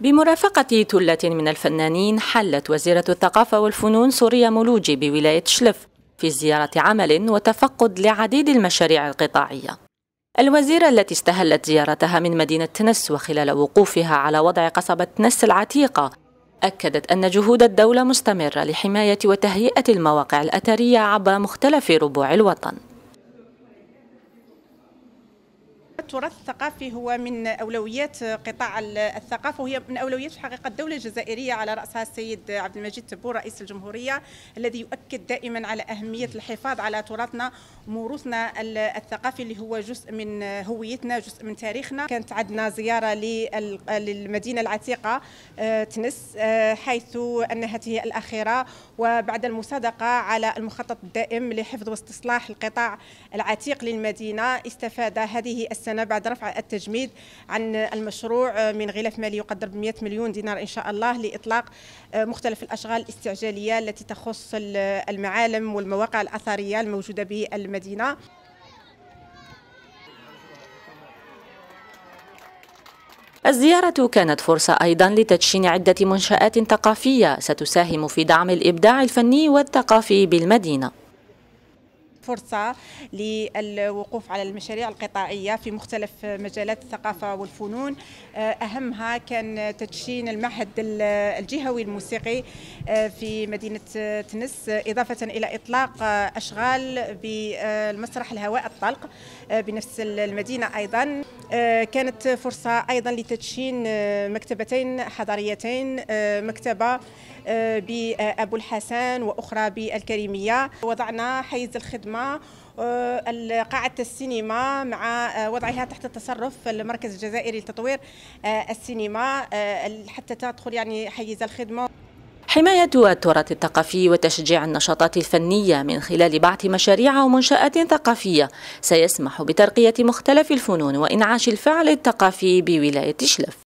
بمرافقة ثلة من الفنانين حلت وزيرة الثقافة والفنون سوريا مولوجي بولاية شلف في زيارة عمل وتفقد لعديد المشاريع القطاعية الوزيرة التي استهلت زيارتها من مدينة تنس وخلال وقوفها على وضع قصبة تنس العتيقة أكدت أن جهود الدولة مستمرة لحماية وتهيئة المواقع الأثرية عبر مختلف ربوع الوطن التراث الثقافي هو من أولويات قطاع الثقافة وهي من أولويات في الحقيقة الدولة الجزائرية على رأسها السيد عبد المجيد تبو رئيس الجمهورية الذي يؤكد دائما على أهمية الحفاظ على تراثنا وموروثنا الثقافي اللي هو جزء من هويتنا جزء من تاريخنا كانت عندنا زيارة للمدينة العتيقة آه، تنس آه، حيث أنها هي الأخيرة وبعد المصادقة على المخطط الدائم لحفظ واستصلاح القطاع العتيق للمدينة استفاد هذه السنة سنة بعد رفع التجميد عن المشروع من غلاف مالي يقدر ب 100 مليون دينار إن شاء الله لإطلاق مختلف الأشغال الاستعجالية التي تخص المعالم والمواقع الأثرية الموجودة بالمدينة الزيارة كانت فرصة أيضا لتدشين عدة منشآت ثقافية ستساهم في دعم الإبداع الفني والثقافي بالمدينة فرصة للوقوف على المشاريع القطاعية في مختلف مجالات الثقافة والفنون آه، أهمها كان تدشين المعهد الجهوي الموسيقي آه، في مدينة تنس إضافة إلى إطلاق أشغال بالمسرح الهواء الطلق آه، بنفس المدينة أيضا كانت فرصة أيضا لتدشين مكتبتين حضاريتين مكتبة بأبو الحسن وأخرى بالكريمية وضعنا حيز الخدمة آه، قاعة السينما مع آه، وضعها تحت التصرف المركز الجزائري لتطوير آه، السينما حتى تدخل يعني حيز الخدمة حماية التراث الثقافي وتشجيع النشاطات الفنية من خلال بعث مشاريع ومنشآت ثقافية سيسمح بترقية مختلف الفنون وإنعاش الفعل الثقافي بولاية شلف